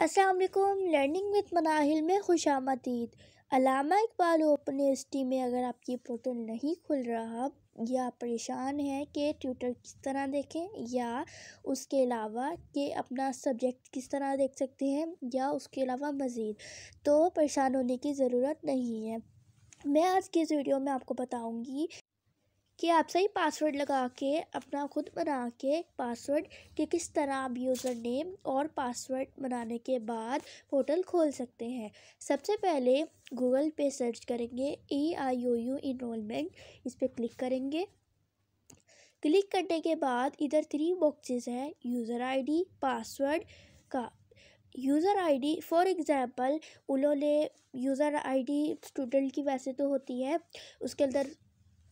असलकुम learning with Manahil में खुश आमदीद Allama Iqbal open S T में अगर आपकी पोर्टल नहीं खुल रहा या परेशान हैं कि ट्यूटर किस तरह देखें या उसके अलावा कि अपना सब्जेक्ट किस तरह देख सकते हैं या उसके अलावा मज़ीद तो परेशान होने की ज़रूरत नहीं है मैं आज की इस वीडियो में आपको बताऊँगी कि आप सही पासवर्ड लगा के अपना खुद बना के पासवर्ड के किस तरह आप यूज़र नेम और पासवर्ड बनाने के बाद पोर्टल खोल सकते हैं सबसे पहले गूगल पे सर्च करेंगे ई आई ओ यू इनमेंट इस पर क्लिक करेंगे क्लिक करने के बाद इधर थ्री बॉक्सेस हैं यूज़र आईडी पासवर्ड का यूज़र आईडी फॉर एग्ज़ाम्पल उन्होंने यूज़र आईडी स्टूडेंट की वैसे तो होती है उसके अंदर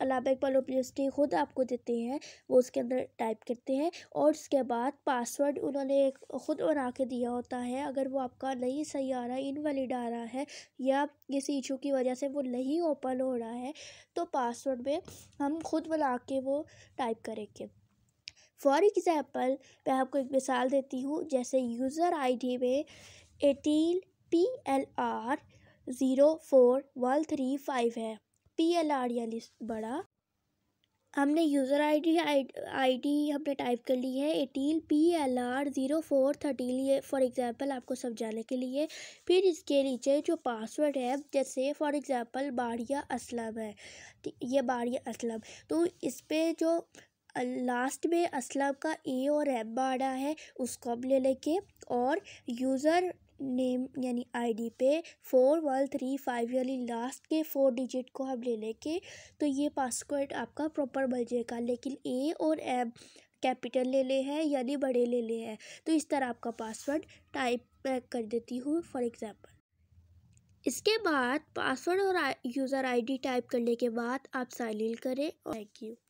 अलाबा इकबाल बायोप्लिस्टी खुद आपको देते हैं वो उसके अंदर टाइप करते हैं और उसके बाद पासवर्ड उन्होंने ख़ुद बना के दिया होता है अगर वो आपका नहीं सही आ रहा है इनवैलिड आ रहा है या किसी इशू की वजह से वो नहीं ओपन हो रहा है तो पासवर्ड में हम खुद बना के वो टाइप करेंगे फॉर एग्ज़ाम्पल मैं आपको एक मिसाल देती हूँ जैसे यूज़र डी में eighteen P L R zero four one three five है पी एल आर यानी बड़ा हमने यूज़र आईडी आईडी हमने टाइप कर ली है eighteen P L R zero four thirteen ये फॉर एग्ज़ाम्पल आपको समझाने के लिए फिर इसके नीचे जो पासवर्ड है जैसे फॉर एग्ज़ाम्पल बारिया असलम है तो ये बारिया असलम तो इस पर जो लास्ट में असलम का ए और एम बाड़ा है उसको हम ले लेंगे और यूज़र नेम यानी आईडी पे फोर वन थ्री फाइव यानी लास्ट के फोर डिजिट को हम ले लेंगे तो ये पासवर्ड आपका प्रॉपर बन जाएगा लेकिन ए और एम कैपिटल ले ले हैं यानी बड़े ले ले हैं तो इस तरह आपका पासवर्ड टाइप कर देती हूँ फॉर एग्ज़ाम्पल इसके बाद पासवर्ड और यूज़र आईडी टाइप करने के बाद आप साइन इन करें थैंक यू